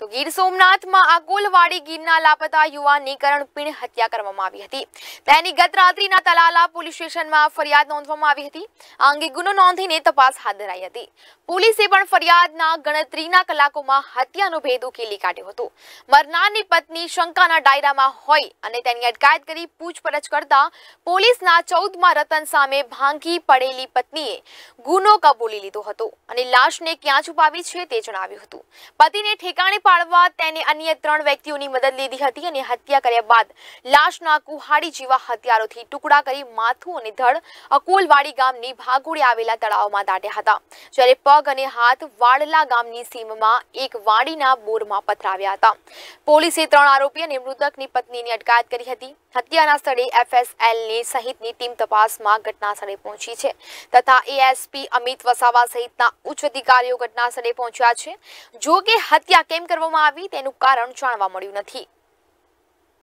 તો ગીર સોમનાથમાં આ કુલવાડી ગિરના લાપતા યુવાન નીકરણ પીણ હત્યા કરવામાં આવી હતી તેની ગત રાત્રિના તલાલા પોલીસ સ્ટેશનમાં ફરિયાદ નોંધવામાં આવી હતી આંગી ગુનો નોંધીને તપાસ હાથ ધરી હતી પોલીસે પણ ફરિયાદના ગણત્રીના કલાકોમાં હત્યાનો ભેદ ઉકેલી કાઢ્યો હતો મરનારની પત્ની શંકાના ડાયરામાં હોય અને તેની અડગાયત કરી પૂછપરછ કરતા પોલીસના 14મા રતન સામે ભાંગી પડેલી પત્નીએ ગુનો કબૂલી લીધો હતો અને લાશને ક્યાં છુપાવી છે તે જણાવ્યું હતું પતિને ઠેકાણે ફળવા તેની અન્ય ત્રણ વ્યક્તિઓની મદદ લે દીધી હતી અને હત્યા કર્યા બાદ લાશ ના કુહાડી જેવા હથિયારો થી ટુકડા કરી માથું અને ધડ અકુલવાડી ગામની ભાગોળે આવેલા તળાવમાં ડાટ્યા હતા જ્યારે પગ અને હાથ વાડલા ગામની સીમમાં એક વાડીના બોરમાં પથરાવ્યા હતા પોલીસે ત્રણ આરોપીને મૃતક ની પત્નીને અટકાયત કરી હતી હત્યાના સ્થળે FSL ની સહિત ની ટીમ તપાસમાં ઘટના સ્થળે પહોંચી છે તથા ASP અમિત વસાવા સહિતના ઉચ્ચ અધિકારીઓ ઘટના સ્થળે પહોંચ્યા છે જો કે હત્યા કેમ કરવામાં આવી તેનું કારણ જાણવા મળ્યું નથી